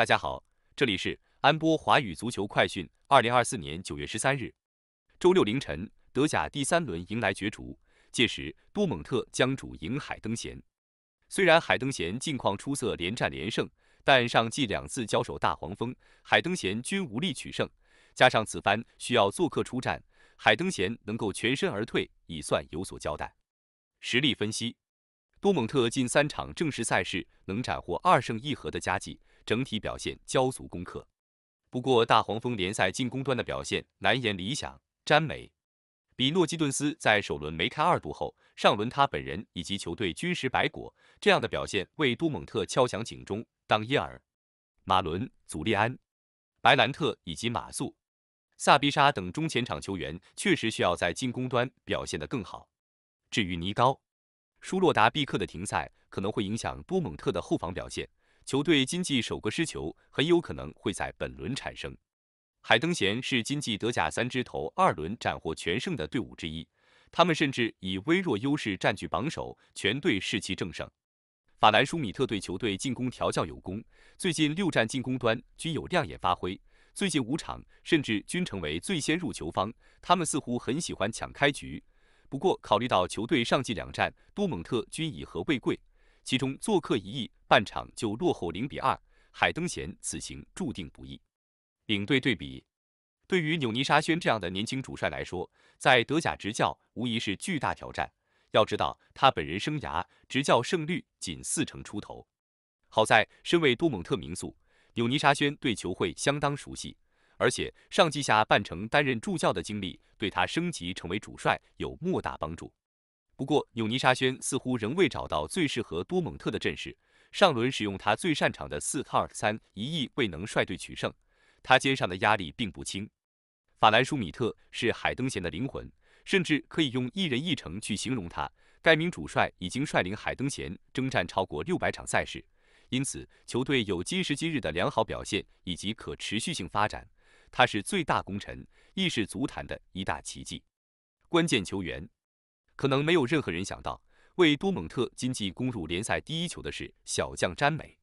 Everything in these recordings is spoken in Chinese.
大家好，这里是安波华语足球快讯。二零二四年九月十三日，周六凌晨，德甲第三轮迎来角逐，届时多蒙特将主迎海登咸。虽然海登咸近况出色，连战连胜，但上季两次交手大黄蜂，海登咸均无力取胜，加上此番需要做客出战，海登咸能够全身而退，已算有所交代。实力分析：多蒙特近三场正式赛事能斩获二胜一和的佳绩。整体表现交足功课，不过大黄蜂联赛进攻端的表现难言理想。詹梅、比诺基顿斯在首轮梅开二度后，上轮他本人以及球队均是白果，这样的表现为多蒙特敲响警钟。当耶尔、马伦、祖利安、白兰特以及马素、萨比沙等中前场球员确实需要在进攻端表现得更好。至于尼高、舒洛达毕克的停赛，可能会影响多蒙特的后防表现。球队今季首个失球很有可能会在本轮产生。海登咸是今季德甲三支头二轮斩获全胜的队伍之一，他们甚至以微弱优势占据榜首，全队士气正盛。法兰舒米特对球队进攻调教有功，最近六战进攻端均有亮眼发挥，最近五场甚至均成为最先入球方，他们似乎很喜欢抢开局。不过考虑到球队上季两战多蒙特均以和未贵。其中做客一役，半场就落后零比二，海登贤此行注定不易。领队对比，对于纽尼沙宣这样的年轻主帅来说，在德甲执教无疑是巨大挑战。要知道，他本人生涯执教胜率仅四成出头。好在身为多蒙特名宿，纽尼沙宣对球会相当熟悉，而且上季下半程担任助教的经历，对他升级成为主帅有莫大帮助。不过纽尼沙宣似乎仍未找到最适合多蒙特的阵势，上轮使用他最擅长的四套三一翼未能率队取胜，他肩上的压力并不轻。法兰舒米特是海登贤的灵魂，甚至可以用一人一城去形容他。该名主帅已经率领海登贤征战超过六百场赛事，因此球队有今时今日的良好表现以及可持续性发展，他是最大功臣，亦是足坛的一大奇迹。关键球员。可能没有任何人想到，为多蒙特今季攻入联赛第一球的是小将詹美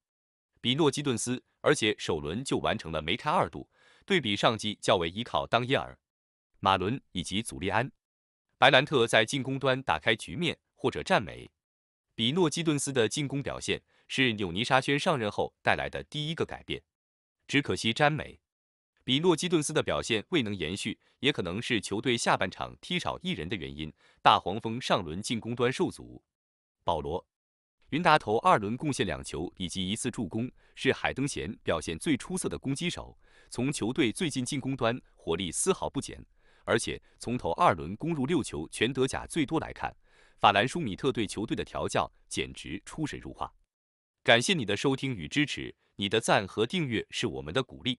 比诺基顿斯，而且首轮就完成了梅开二度。对比上季较为依靠当耶尔、马伦以及祖利安、白兰特在进攻端打开局面，或者战美比诺基顿斯的进攻表现是纽尼沙宣上任后带来的第一个改变。只可惜詹美。比诺基顿斯的表现未能延续，也可能是球队下半场踢少一人的原因。大黄蜂上轮进攻端受阻，保罗，云达头二轮贡献两球以及一次助攻，是海登贤表现最出色的攻击手。从球队最近进攻端火力丝毫不减，而且从头二轮攻入六球，全德甲最多来看，法兰舒米特对球队的调教简直出神入化。感谢你的收听与支持，你的赞和订阅是我们的鼓励。